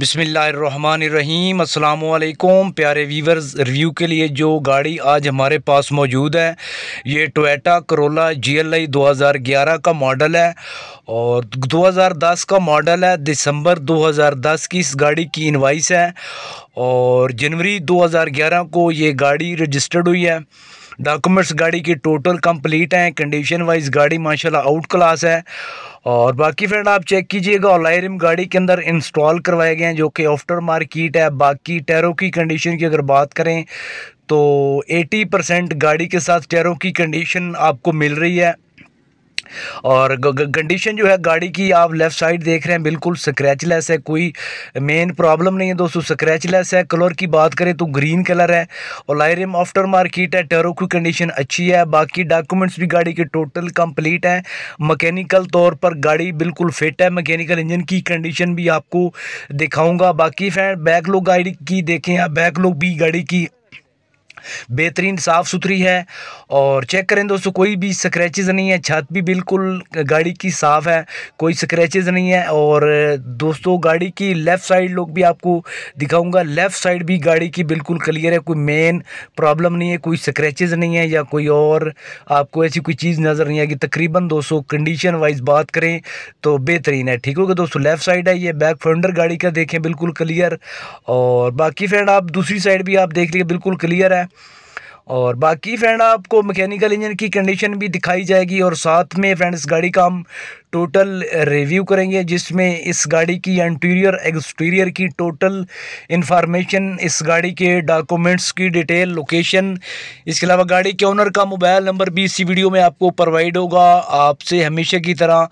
बिसमीम अल्लाम प्यारे वीवर्स रिव्यू के लिए जो गाड़ी आज हमारे पास मौजूद है ये Toyota Corolla G L I दो हज़ार ग्यारह का मॉडल है और 2010 का मॉडल है दिसंबर 2010 की इस गाड़ी की इनवाइस है और जनवरी 2011 को ये गाड़ी रजिस्टर्ड हुई है डॉक्यूमेंट्स गाड़ी की टोटल कंप्लीट हैं कंडीशन वाइज गाड़ी माशाल्लाह आउट क्लास है और बाकी फ्रेंड आप चेक कीजिएगा ऑलायरम गाड़ी के अंदर इंस्टॉल करवाए गए हैं जो कि ऑफ्टर मार्किट है बाकी टैरों की कंडीशन की अगर बात करें तो 80 परसेंट गाड़ी के साथ टैरों की कंडीशन आपको मिल रही है और कंडीशन जो है गाड़ी की आप लेफ़्ट साइड देख रहे हैं बिल्कुल स्क्रैचलेस है कोई मेन प्रॉब्लम नहीं है दोस्तों स्क्रैचलेस है कलर की बात करें तो ग्रीन कलर है और लाइरियम आफ्टर मार्केट है टैरो की कंडीशन अच्छी है बाकी डॉक्यूमेंट्स भी गाड़ी के टोटल कंप्लीट हैं मकैनिकल तौर पर गाड़ी बिल्कुल फिट है मकैनिकल इंजन की कंडीशन भी आपको दिखाऊँगा बाकी फैन बैक लोग गाड़ी की देखें या बैक लोग भी गाड़ी की बेहतरीन साफ़ सुथरी है और चेक करें दोस्तों कोई भी स्क्रैचेज़ नहीं है छत भी बिल्कुल गाड़ी की साफ़ है कोई स्क्रैचेज़ नहीं है और दोस्तों गाड़ी की लेफ़्ट साइड लोग भी आपको दिखाऊंगा लेफ़्ट साइड भी गाड़ी की बिल्कुल क्लियर है कोई मेन प्रॉब्लम नहीं है कोई स्क्रैचेज़ नहीं है या कोई और आपको ऐसी कोई चीज़ नज़र नहीं आएगी तकरीबन दोस्तों कंडीशन वाइज बात करें तो बेहतरीन है ठीक होगा दोस्तों लेफ़्ट साइड है ये बैक फेंडर गाड़ी का देखें बिल्कुल क्लियर और बाकी फ्रेंड आप दूसरी साइड भी आप देख लीजिए बिल्कुल क्लियर है और बाकी फ्रेंड आपको मैकेनिकल इंजन की कंडीशन भी दिखाई जाएगी और साथ में फ्रेंड इस गाड़ी का हम टोटल रिव्यू eh, करेंगे जिसमें इस गाड़ी की इंटीरियर एक्सटीरियर की टोटल इंफॉर्मेशन इस गाड़ी के डॉक्यूमेंट्स की डिटेल लोकेशन इसके अलावा गाड़ी के ओनर का मोबाइल नंबर भी इसी वीडियो में आपको प्रोवाइड होगा आपसे हमेशा की तरह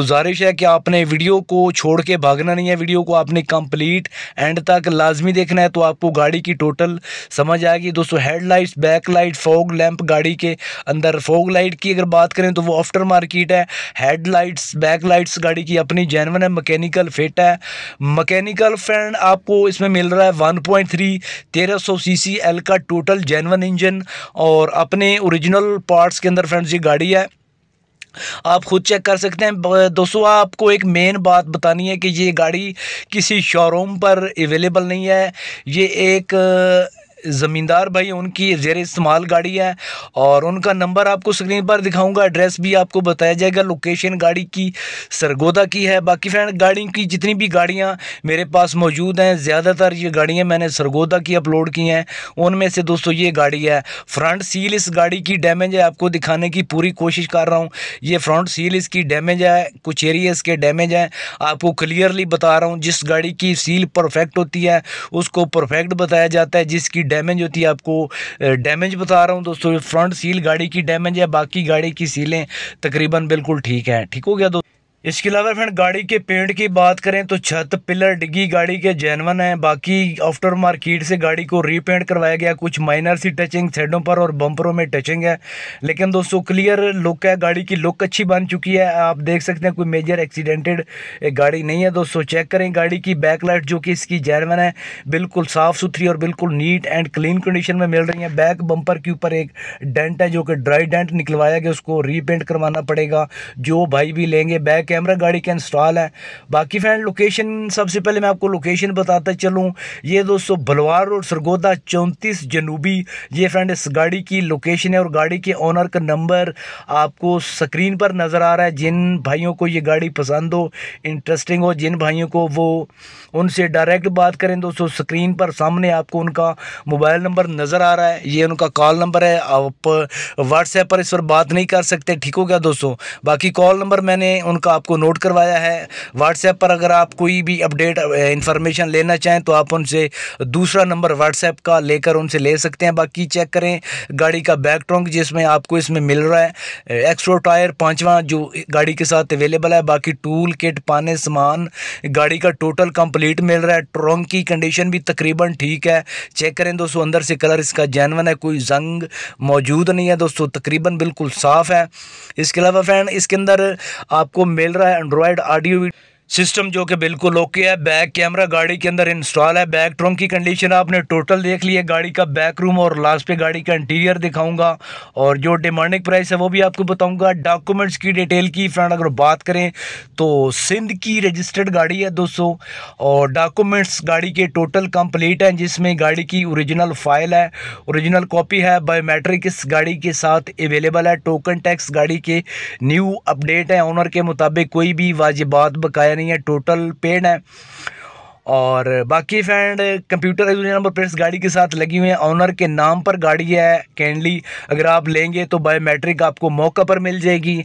गुजारिश है कि आपने वीडियो को छोड़ के भागना नहीं है वीडियो को आपने कंप्लीट एंड तक लाजमी देखना है तो आपको गाड़ी की टोटल समझ आएगी दोस्तों headlights back light fog lamp गाड़ी के अंदर फोग लाइट की अगर बात करें तो वो आफ्टर मार्केट है हेडलाइट बैक लाइट्स गाड़ी की अपनी जैनवन है मकैनिकल फिट है मकैनिकल फ्रेंड आपको इसमें मिल रहा है वन पॉइंट थ्री तेरह सौ सी सी एल का टोटल जैनवन इंजन और अपने ओरिजिनल पार्ट्स के अंदर फ्रेंड्स ये गाड़ी है आप खुद चेक कर सकते हैं दोस्तों आपको एक मेन बात बतानी है कि ये गाड़ी किसी शोरूम पर अवेलेबल नहीं है ये एक ज़मींदार भाई उनकी जेर इस्तेमाल गाड़ी है और उनका नंबर आपको स्क्रीन पर दिखाऊंगा एड्रेस भी आपको बताया जाएगा लोकेशन गाड़ी की सरगोदा की है बाकी फ्रेंड गाड़ी की जितनी भी गाड़ियाँ मेरे पास मौजूद हैं ज़्यादातर ये गाड़ियाँ मैंने सरगोदा की अपलोड की हैं उनमें से दोस्तों ये गाड़ी है फ्रंट सील इस गाड़ी की डैमेज है आपको दिखाने की पूरी कोशिश कर रहा हूँ ये फ्रंट सील इसकी डैमेज है कुछ एरिया इसके डैमेज हैं आपको क्लियरली बता रहा हूँ जिस गाड़ी की सील परफेक्ट होती है उसको परफेक्ट बताया जाता है जिसकी डैमेज होती है आपको डैमेज बता रहा हूँ दोस्तों फ्रंट सील गाड़ी की डैमेज है बाकी गाड़ी की सीलें तकरीबन बिल्कुल ठीक हैं ठीक हो गया दोस्तों इसके अलावा फ्रेंड गाड़ी के पेंट की बात करें तो छत पिलर डिग्गी गाड़ी के जैनवन है बाकी आफ्टर मार्केट से गाड़ी को रीपेंट करवाया गया कुछ माइनर सी टचिंग साइडों पर और बम्परों में टचिंग है लेकिन दोस्तों क्लियर लुक है गाड़ी की लुक अच्छी बन चुकी है आप देख सकते हैं कोई मेजर एक्सीडेंटेड गाड़ी नहीं है दोस्तों चेक करें गाड़ी की बैकलाइट जो कि इसकी जैनवन है बिल्कुल साफ़ सुथरी और बिल्कुल नीट एंड क्लीन कंडीशन में मिल रही है बैक बम्पर के ऊपर एक डेंट है जो कि ड्राई डेंट निकलवाया गया उसको रीपेंट करवाना पड़ेगा जो भाई भी लेंगे बैक कैमरा गाड़ी का इंस्टॉल है बाकी फ्रेंड लोकेशन सबसे पहले मैं आपको लोकेशन बताता चलूँ ये दोस्तों बलवार रोड सरगोदा चौंतीस जनूबी ये फ्रेंड इस गाड़ी की लोकेशन है और गाड़ी के ऑनर का नंबर आपको स्क्रीन पर नज़र आ रहा है जिन भाइयों को ये गाड़ी पसंद हो इंटरेस्टिंग हो जिन भाइयों को वो उनसे डायरेक्ट बात करें दोस्तों स्क्रीन पर सामने आपको उनका मोबाइल नंबर नज़र आ रहा है ये उनका कॉल नंबर है आप व्हाट्सएप पर इस पर बात नहीं कर सकते ठीक हो गया दोस्तों बाकी कॉल नंबर मैंने उनका आपको नोट करवाया है व्हाट्सएप पर अगर आप कोई भी अपडेट इन्फॉर्मेशन लेना चाहें तो आप उनसे दूसरा नंबर व्हाट्सएप का लेकर उनसे ले सकते हैं बाकी चेक करें गाड़ी का बैक ट्रंक जिसमें आपको इसमें मिल रहा है एक्स्ट्रो टायर पाँचवा जो गाड़ी के साथ अवेलेबल है बाकी टूल किट पाने सामान गाड़ी का टोटल कंप्लीट मिल रहा है ट्रंक की कंडीशन भी तकरीबन ठीक है चेक करें दोस्तों अंदर से कलर इसका जैनवन है कोई जंग मौजूद नहीं है दोस्तों तकरीबन बिल्कुल साफ़ है इसके अलावा फ्रेंड इसके अंदर आपको मिल रहा है एंड्रॉयड ऑडियो वीडियो सिस्टम जो कि बिल्कुल ओके है बैक कैमरा गाड़ी के अंदर इंस्टॉल है बैक ट्रंक की कंडीशन आपने टोटल देख ली है गाड़ी का बैक रूम और लास्ट पे गाड़ी का इंटीरियर दिखाऊंगा और जो डिमांडिंग प्राइस है वो भी आपको बताऊंगा डॉक्यूमेंट्स की डिटेल की फ्रेंड अगर बात करें तो सिंध की रजिस्टर्ड गाड़ी है दोस्तों और डॉक्यूमेंट्स गाड़ी के टोटल कम्प्लीट हैं जिसमें गाड़ी की औरिजिनल फाइल है औरिजिनल कॉपी है बायोमेट्रिक इस गाड़ी के साथ अवेलेबल है टोकन टैक्स गाड़ी के न्यू अपडेट हैं ऑनर के मुताबिक कोई भी वाजिबात बकाया नहीं है टोटल पेड़ है और बाकी फ्रेंड कंप्यूटर दूसरे नंबर प्लेट्स गाड़ी के साथ लगी हुई है ऑनर के नाम पर गाड़ी है कैंडली अगर आप लेंगे तो बायोमेट्रिक आपको मौका पर मिल जाएगी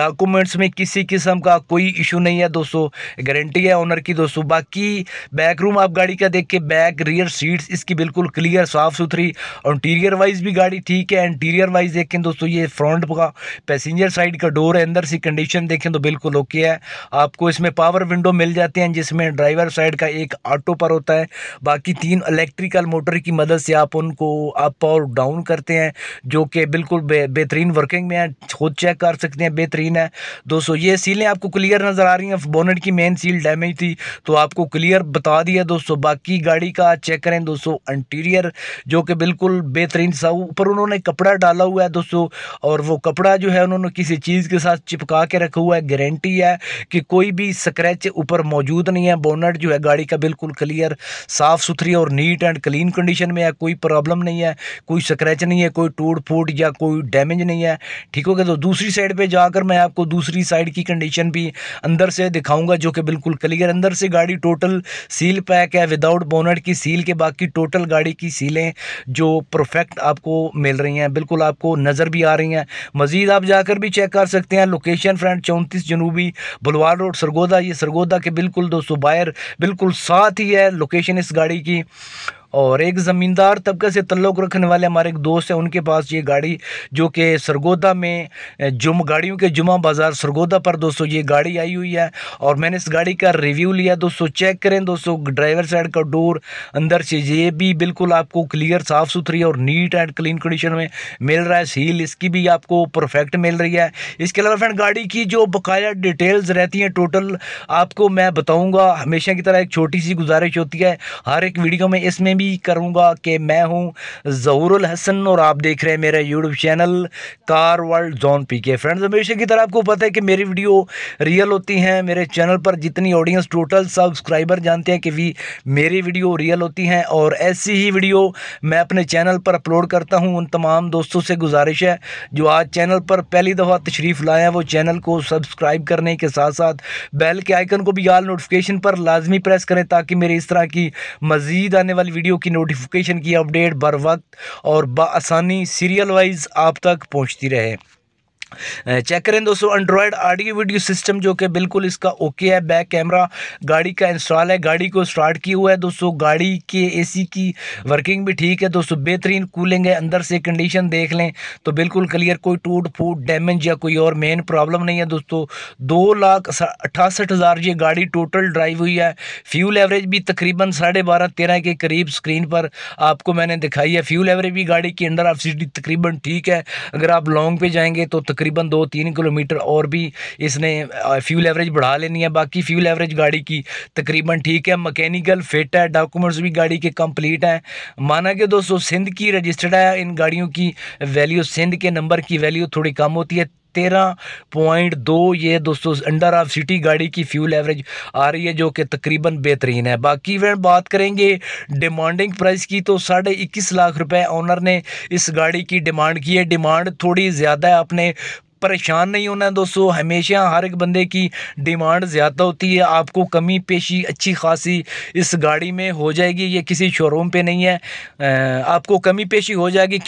डॉक्यूमेंट्स में किसी किस्म का कोई इशू नहीं है दोस्तों गारंटी है ऑनर की दोस्तों बाकी बैक रूम आप गाड़ी का देख के बैक रियर सीट्स इसकी बिल्कुल क्लियर साफ़ सुथरी और इंटीरियर वाइज भी गाड़ी ठीक है इंटीरियर वाइज देखें दोस्तों ये फ्रंट का पैसेंजर साइड का डोर है अंदर सी कंडीशन देखें तो बिल्कुल ओके है आपको इसमें पावर विंडो मिल जाते हैं जिसमें ड्राइवर साइड का एक एक ऑटो पर होता है बाकी तीन इलेक्ट्रिकल मोटर की मदद से आप उनको अप और डाउन करते हैं जो कि बिल्कुल बेहतरीन वर्किंग में है खुद चेक कर सकते हैं बेहतरीन है दोस्तों ये सीलें आपको क्लियर नज़र आ रही हैं बोनेट की मेन सील डैमेज थी तो आपको क्लियर बता दिया दोस्तों बाकी गाड़ी का चेक करें दोस्तों इंटीरियर जो कि बिल्कुल बेहतरीन सा ऊपर उन्होंने कपड़ा डाला हुआ है दोस्तों और वो कपड़ा जो है उन्होंने किसी चीज़ के साथ चिपका के रखा हुआ है गारंटी है कि कोई भी स्क्रैच ऊपर मौजूद नहीं है बोनट जो है गाड़ी का बिल्कुल क्लियर साफ़ सुथरी और नीट एंड क्लीन कंडीशन में है कोई प्रॉब्लम नहीं है कोई स्क्रैच नहीं है कोई टूट फूट या कोई डैमेज नहीं है ठीक हो गया तो दूसरी साइड पर जाकर मैं आपको दूसरी साइड की कंडीशन भी अंदर से दिखाऊँगा जो कि बिल्कुल क्लियर अंदर से गाड़ी टोटल सील पैक है विदाउट बोनट की सील के बाकी टोटल गाड़ी की सीलें जो परफेक्ट आपको मिल रही हैं बिल्कुल आपको नज़र भी आ रही हैं मज़ीद आप जाकर भी चेक कर सकते हैं लोकेशन फ्रेंड चौंतीस जनूबी बुलवार रोड सरगोदा ये सरगोदा के बिल्कुल दोस्तों बाहर बिल्कुल साथ ही है लोकेशन इस गाड़ी की और एक ज़मींदार तबके से तल्लुक़ रखने वाले हमारे एक दोस्त हैं उनके पास ये गाड़ी जो कि सरगोदा में जुम गाड़ियों के जुमा बाज़ार सरगोदा पर दोस्तों ये गाड़ी आई हुई है और मैंने इस गाड़ी का रिव्यू लिया दोस्तों चेक करें दोस्तों ड्राइवर साइड का डोर अंदर से ये भी बिल्कुल आपको क्लियर साफ़ सुथरी और नीट एंड क्लीन कंडीशन में मिल रहा है सील इसकी भी आपको परफेक्ट मिल रही है इसके अलावा फ्रेंड गाड़ी की जो बकाया डिटेल्स रहती हैं टोटल आपको मैं बताऊँगा हमेशा की तरह एक छोटी सी गुजारिश होती है हर एक वीडियो में इसमें भी करूँगा कि मैं हूँ ज़हूरुल हसन और आप देख रहे हैं मेरा YouTube channel car world John P K friends हमेशा की तरह आपको पता है कि मेरी वीडियो रियल होती हैं मेरे चैनल पर जितनी ऑडियंस टोटल सब्सक्राइबर जानते हैं कि भी मेरी वीडियो रियल होती हैं और ऐसी ही वीडियो मैं अपने चैनल पर अपलोड करता हूँ उन तमाम दोस्तों से गुजारिश है जो आज चैनल पर पहली दफ़ा तशरीफ़ लाए हैं वो चैनल को सब्सक्राइब करने के साथ साथ बैल के आइकन को भी याल नोटिफिकेशन पर लाजमी प्रेस करें ताकि मेरी इस तरह की मज़ीद आने वाली वीडियो वीडियो की नोटिफिकेशन की अपडेट बर वक्त और बसानी सीरियल वाइज आप तक पहुँचती रहे चेक करें दोस्तों एंड्रॉयड ऑडियो वीडियो सिस्टम जो कि बिल्कुल इसका ओके है बैक कैमरा गाड़ी का इंस्टॉल है गाड़ी को स्टार्ट किया हुआ है दोस्तों गाड़ी के एसी की वर्किंग भी ठीक है दोस्तों बेहतरीन कूलिंग है अंदर से कंडीशन देख लें तो बिल्कुल क्लियर कोई टूट फूट डैमेज या कोई और मेन प्रॉब्लम नहीं है दोस्तों दो लाख हज़ार ये गाड़ी टोटल ड्राइव हुई है फ्यूल एवरेज भी तकरीबन साढ़े बारह तेरह के करीब स्क्रीन पर आपको मैंने दिखाई है फ्यूल एवरेज भी गाड़ी के अंडर ऑफ तकरीबन ठीक है अगर आप लॉन्ग पे जाएंगे तो तकरीबन दो तीन किलोमीटर और भी इसने फ्यूल एवरेज बढ़ा लेनी है बाकी फ्यूल एवरेज गाड़ी की तकरीबन ठीक है मकैनिकल फिट है डॉक्यूमेंट्स भी गाड़ी के कंप्लीट हैं माना कि दोस्तों सिंध की रजिस्टर्ड है इन गाड़ियों की वैल्यू सिंध के नंबर की वैल्यू थोड़ी कम होती है तेरह पॉइंट दो ये दोस्तों अंडर ऑफ सिटी गाड़ी की फ्यूल एवरेज आ रही है जो कि तकरीबन बेहतरीन है बाकी इवेंट बात करेंगे डिमांडिंग प्राइस की तो साढ़े इक्कीस लाख रुपए ऑनर ने इस गाड़ी की डिमांड की है डिमांड थोड़ी ज़्यादा है अपने परेशान नहीं होना है दोस्तों हमेशा हर एक बंदे की डिमांड ज़्यादा होती है आपको कमी पेशी अच्छी खासी इस गाड़ी में हो जाएगी ये किसी शोरूम पे नहीं है आपको कमी पेशी हो जाएगी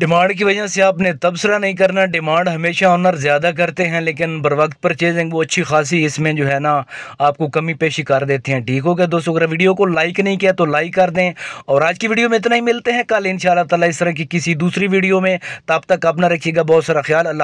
डिमांड की वजह से आपने तबसरा नहीं करना डिमांड हमेशा ऑनर ज़्यादा करते हैं लेकिन बर वक्त परचेजिंग वो अच्छी खासी इसमें जो है ना आपको कमी पेशी कर देते हैं ठीक हो गया दोस्तों अगर वीडियो को लाइक नहीं किया तो लाइक कर दें और आज की वीडियो में इतना ही मिलते हैं कल इन शाला इस तरह की किसी दूसरी वीडियो में तब तक अपना रखिएगा बहुत सारा ख्याल अल्लाह